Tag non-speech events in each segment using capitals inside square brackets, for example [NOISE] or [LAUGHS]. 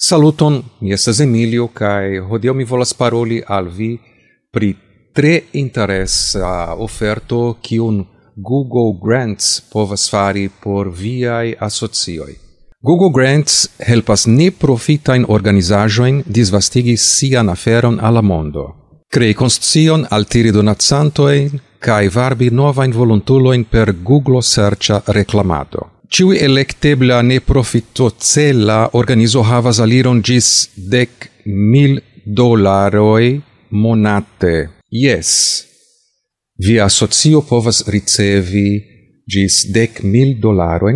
Saluton, mi estas Emilio, kai hodio mi volas paroli al vi pri tre interes a oferto ki un Google Grants povas fari por viai asocioi. Google Grants helpas ne profita in organizajoin disvastigi sian aferon la mondo. Crei constsion al tiri donatsantoi, kai varbi nova involuntuloin per Google Searcha reklamado. Ciui electebla ne profito cella organizo havas aliron gis dec mil dolaroi monate. Yes, via socio povas ricevi gis dec mil dolaroi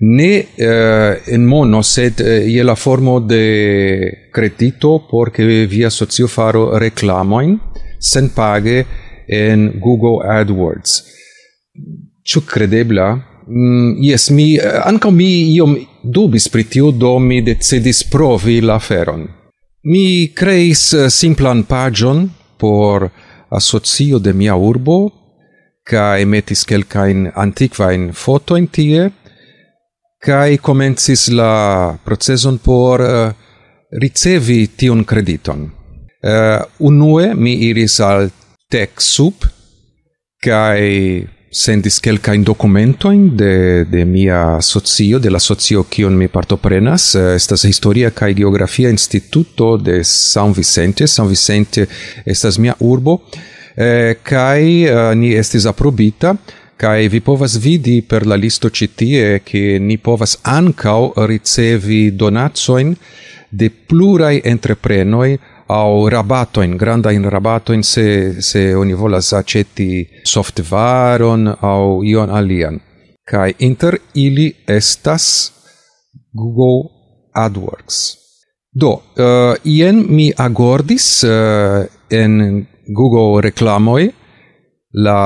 ne eh, in mono sed eh, iela formo de credito porque via socio faro reclamoin sen page en Google AdWords. Ciu credebla mm, yes, mi, eh, anca mi iom dubis pri tiu, do mi decidis provi la feron. Mi creis eh, simplan pagion por associo de mia urbo, ca emetis quelcain antiquain fotoin tie, ca comencis la proceson por eh, ricevi tion crediton. Uh, unue mi iris al TechSoup, ca sendis quelca in documento in de de mia socio de la socio kion mi partoprenas eh, estas historia kaj geografia instituto de San Vicente San Vicente estas mia urbo eh, kaj eh, ni estis aprobita kaj vi povas vidi per la listo ĉi tie ke ni povas ankaŭ ricevi donacojn de pluraj entreprenoj au rabato in granda in rabato in se se oni vola saceti softvaron au ion alian kai inter ili estas Google AdWords do uh, ien mi agordis uh, en Google reclamoi la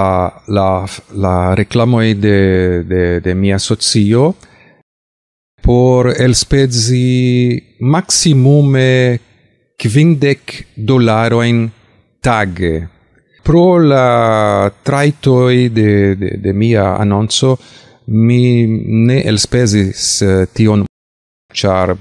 la la reclamo de de de mia socio por el spezi maximume kvindek dolaroin tage. pro la traitoi de de de mia annonzo mi ne el uh, eh, tion char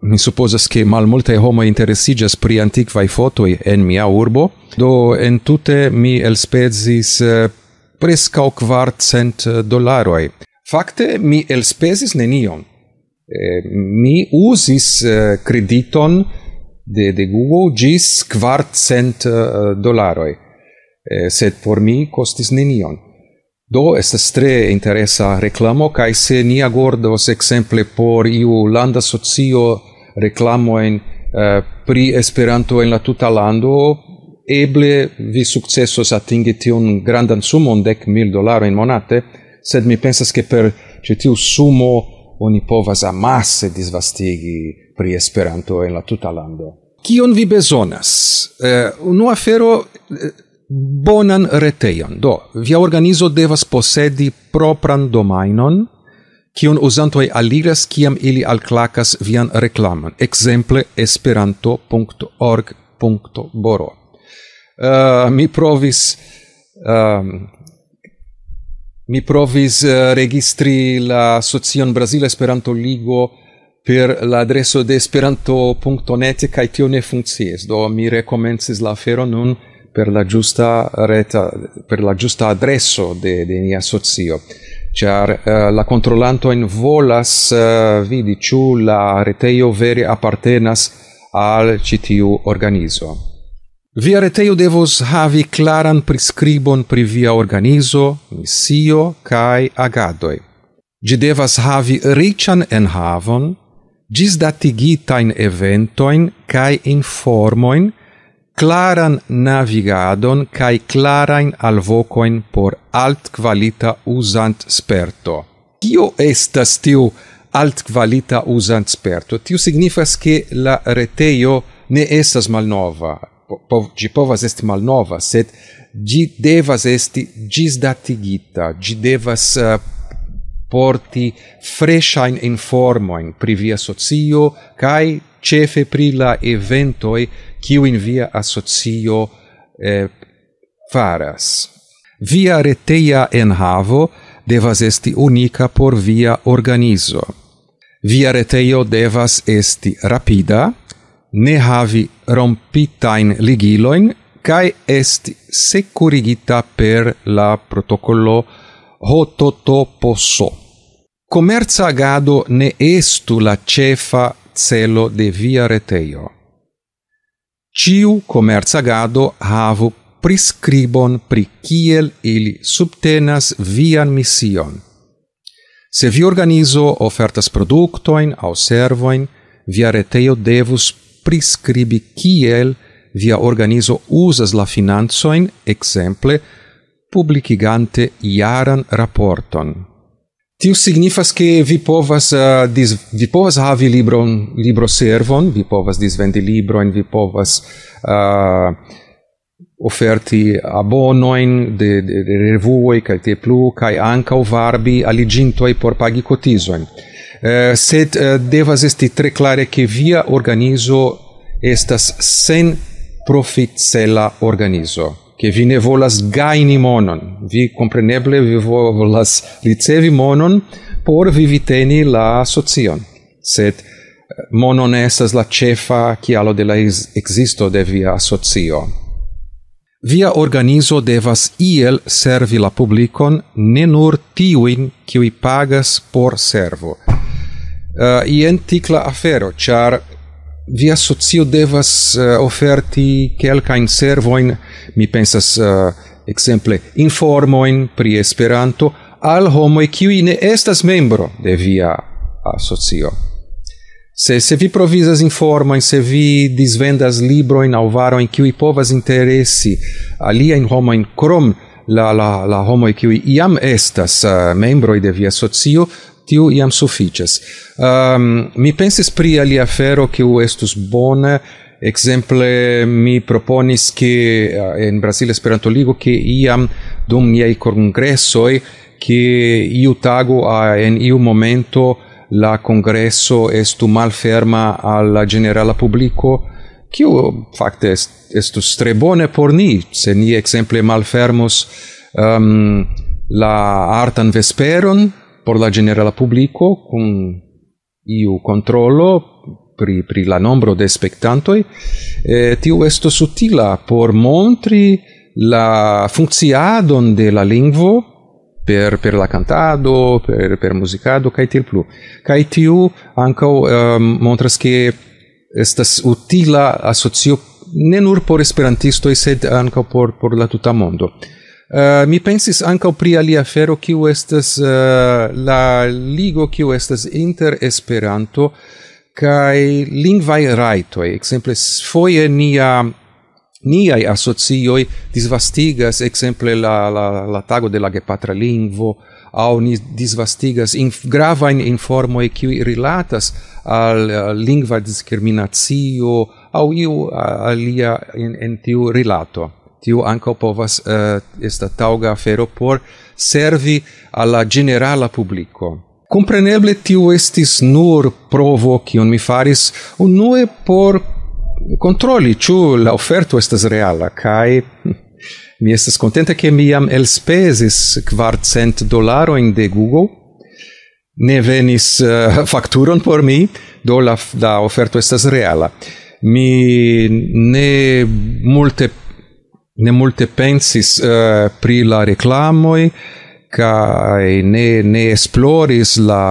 mi suppose che mal multe homo interessiges pri antiqu vai fotoi en mia urbo do en tutte mi el uh, eh, presca o quart cent eh, dollaro fakte mi el nenion eh, mi usis crediton de de Google gis quart cent uh, eh, dollaroi eh, sed por mi costis nenion do est tre interesa reclamo kai se ni agordo exemple por iu landa socio reclamo en eh, pri esperanto en la tuta lando eble vi successos atingi tiun grandan sumon de 1000 dollaro in monate sed mi pensas che per cetiu sumo oni povas amasse disvastigi pri Esperanto en la tuta lando. Kion vi bezonas? Eh, unu afero eh, bonan retejon. Do, via organizo devas posedi propran domainon, kion uzantoj aliras kiam ili alklakas vian reklamon. Ekzemple esperanto.org.boro. Uh, eh, mi provis ehm, mi provis eh, registri la Asocion Brasil Esperanto Ligo per l'adresso de esperanto.net e tio ne funkcias do mi rekomencis la afero nun per la giusta reta per la giusta adreso de de nia asocio char uh, eh, la controllanto in volas uh, vidi chu la reteio veri appartenas al citiu organizo Via reteio devos havi claran prescribon pri via organizo, misio, cae agadoi. Gi devas havi rician en havon, gis datigitain eventoin, cae informoin, claran navigadon, cae clarain alvocoin por alt qualita usant sperto. Cio estas tiu alt qualita usant sperto? Tiu signifas che la reteio ne estas malnova, po, gi povas esti malnova, sed gi devas esti gizdatigita. gi devas eh, porti freshain informoin pri via socio, cae cefe pri la eventoi kiu in via associo eh, faras. Via reteia havo devas esti unica por via organizo. Via reteio devas esti rapida, ne havi in ligiloin, cae est securigita per la protocollo HOTOTOPOSO. Comerza agado ne estu la cefa celo de via reteio. Ciu comerza agado havu prescribon pri kiel ili subtenas via mission. Se vi organizo ofertas productoin au servoin, via reteio devus prescribi kiel via organizo usas la finanzoin, exemple, publicigante iaran raporton. Tiu signifas che vi povas, uh, dis, vi povas havi libro, libro servon, vi povas disvendi libro, vi povas uh, oferti abonoin de, de, de revuoi, cae te plu, cae anca varbi aligintoi por pagi cotizoin. Uh, Eh, sed uh, devas esti tre clare che via organizo estas sen profit cela organizo che vi ne volas gaini monon vi compreneble vi volas ricevi monon por vivi teni la socion sed eh, monon estas la cefa chialo de la existo de via socio Via organizo devas iel servi la publicon ne nur tiuin kiui pagas por servo, uh, ien ticla afero, char via socio devas uh, offerti quelcain servoin, mi pensas, uh, exemple, informoin pri esperanto, al homo e qui ne estas membro de via associo. Se se vi provisas informa in se vi disvendas libro in alvaro in qui povas interessi ali in homo in crom la la la homo e qui iam estas uh, membro de via associo tiu iam suffices. Um, mi pensis pri alia fero che u estus bona, exemple mi proponis che eh, in Brasil Esperanto Ligo che iam dum iei congresso e che iu tago a en iu momento la congresso estu malferma ferma al generala publico che u est, estus tre por ni, se ni exemple malfermos um, la artan vesperon por la generala publico cun iu controllo pri pri la nombro de spectantoi eh, tiu esto sutila por montri la funcciadon de la lingvo per per la cantado per per musicado kai til plu kai tiu anco uh, ehm, montras che estas utila asocio ne nur por esperantisto sed anco por por la tuta mondo Eh, mi pensis ancau pri alia fero che estas uh, la ligo kiu estas inter Esperanto kaj lingvaj rajtoj. Ekzemple foje nia niaj asocioj disvastigas ekzemple la, la, la tago de la gepatra lingvo, au ni disvastigas in grava in informo e qui relatas al lingva lingua discriminatio au iu alia in, in tiu relato tiu anco povas uh, esta tauga afero por servi alla generala publico. Compreneble tiu estis nur provo cion mi faris, unue por controlli ciu la offerto estes reala, cae [LAUGHS] mi estes contenta che mi miam elspesis quartcent dolaroin de Google, ne venis eh, uh, [LAUGHS] facturon por mi, do la, la offerto estes reala. Mi ne multe ne multe pensis uh, pri la reklamoj ca ne ne esploris la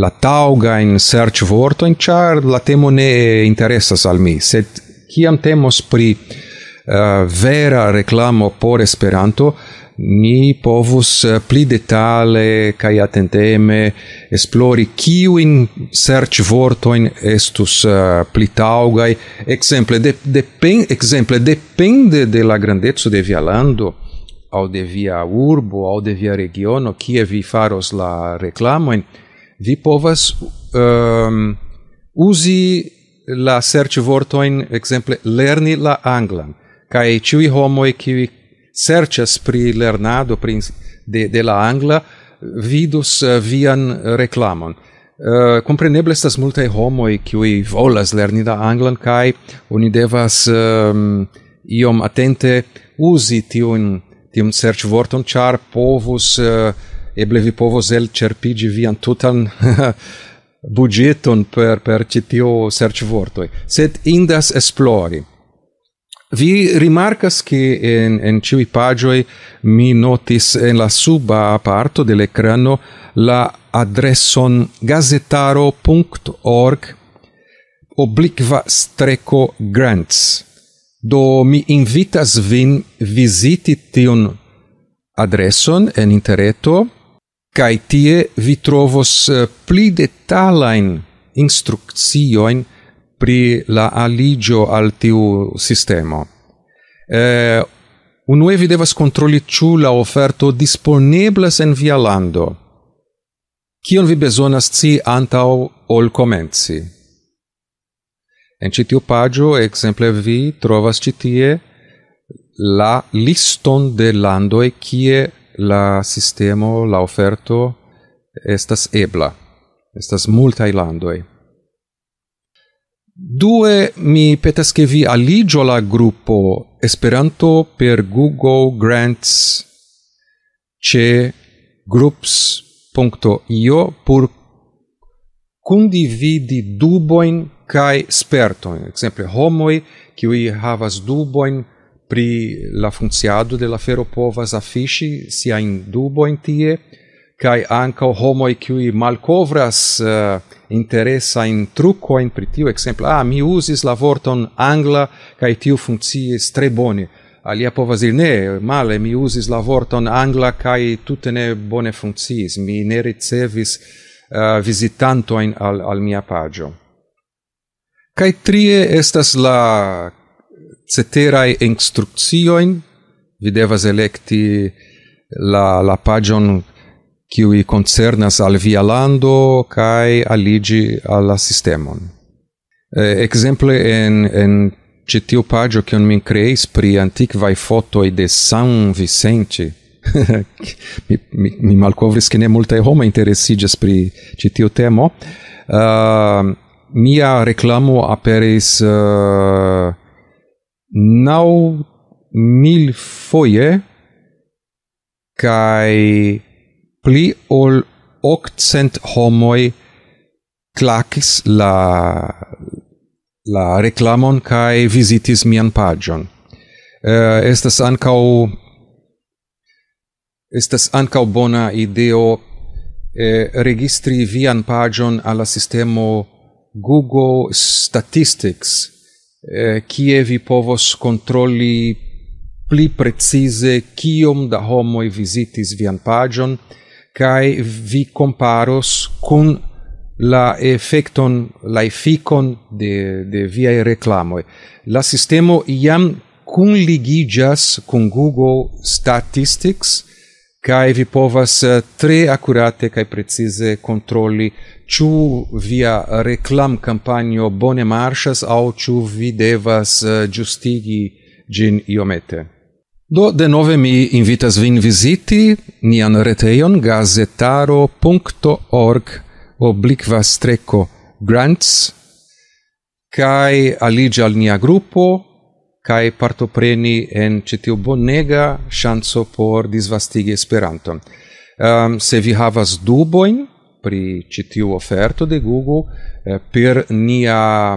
la tauga in search vorto in char la temo ne interessas al mi sed kiam temos pri uh, vera reklamo por esperanto uh, ni povus eh, pli detale kai attenteme esplori kiu in search vorto estus eh, pli taugai exemple de de pen exemple depende de la grandezza de lando au de via urbo au de via regiono ki vi faros la reklamo in vi povas um, uzi la search vorto in exemple lerni la anglan kai chiwi homoi kiwi serchas pri lernado pri de de la angla vidus eh, vian reklamon Uh, eh, compreneble estas multe homoi qui volas lerni da anglan kai oni devas um, iom atente uzi tiun tiun search word on char povus uh, eble vi povus el cerpi vian tutan [LAUGHS] budgeton per per citio search word sed indas esplori Vi remarcas che in, in ciui pagioi mi notis in la suba parto dell'ecrano la adresson gazetaro.org obliqua streco grants. Do mi invitas vin visiti tion adresson en intereto, cae tie vi trovos eh, pli detalain instruccioin pri la aligio al tiu sistemo. Eh, unue vi devas controli ciù la offerto disponibles en via lando. Cion vi besonas ci antau ol comenzi? En citiu pagio, exemple vi, trovas citie la liston de landoi cie la sistemo, la offerto, estas ebla. Estas multai landoi. Due, mi petas che vi aligio la gruppo Esperanto per Google Grants che groups.io pur condividi duboin kai spertoin. esempio homoi qui havas duboin pri la funciado de la fero povas afishi sia in duboin tie, kai anko homo qui malcovras uh, eh, interesa in trucco in pritio exemplo ah mi usis la vorton angla kai tiu funzie tre bone ali a povas ne male mi usis la vorton angla kai tutte ne bone funzie mi ne ricevis uh, eh, visitanto in al, al mia pagio kai trie estas la ceterai instruccioin vi devas electi la la pagion qui concernas al via lando kai aligi al sistemon eh, exemple en en citio pagio che un min creis pri antique vai foto de san vicente [LAUGHS] mi mi, mi malcovres che ne molta e roma pri citio temo uh, mia reclamo aperis uh, nau mil foie kai pli ol 800 homoi clacis la la reclamon kai visitis mian pagion. Eh, estas ancau estas ankau bona ideo eh, registri vian pagion alla sistemo Google Statistics eh, kie vi povos controlli pli precise kiom da homoi visitis vian pagion eh, kai vi comparos cum la effecton la ficon de de via reclamo la sistema iam cum ligijas cum google statistics kai vi povas eh, tre accurate kai precise controlli chu via reclam campagno bone marchas au chu vi devas giustigi eh, gen iomete Do de nove mi invitas vin visiti nian reteion gazetaro.org obliqua streco grants kai alige al nia grupo kai partopreni en citiu bonega shanso por disvastigi esperanton. Um, se vi havas duboin pri citiu oferto de Google eh, per nia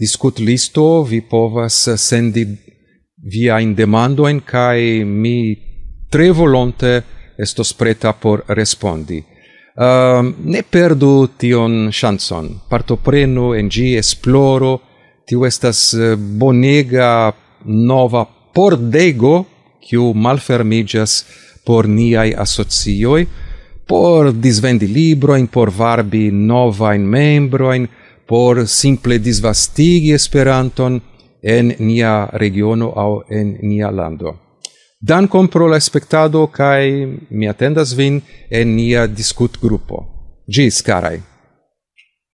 discut listo vi povas sendi via in demando en kai mi tre volonte estos preta por respondi uh, ne perdu tion chanson partoprenu en gi esploro tiu estas eh, bonega nova pordego kiu malfermijas por niai asocioi por disvendi libro in por varbi nova in membro in por simple disvastigi esperanton en nia regiono au en nia lando. Dankon pro la spektado kaj mi atendas vin en nia discut grupo. Gis carai!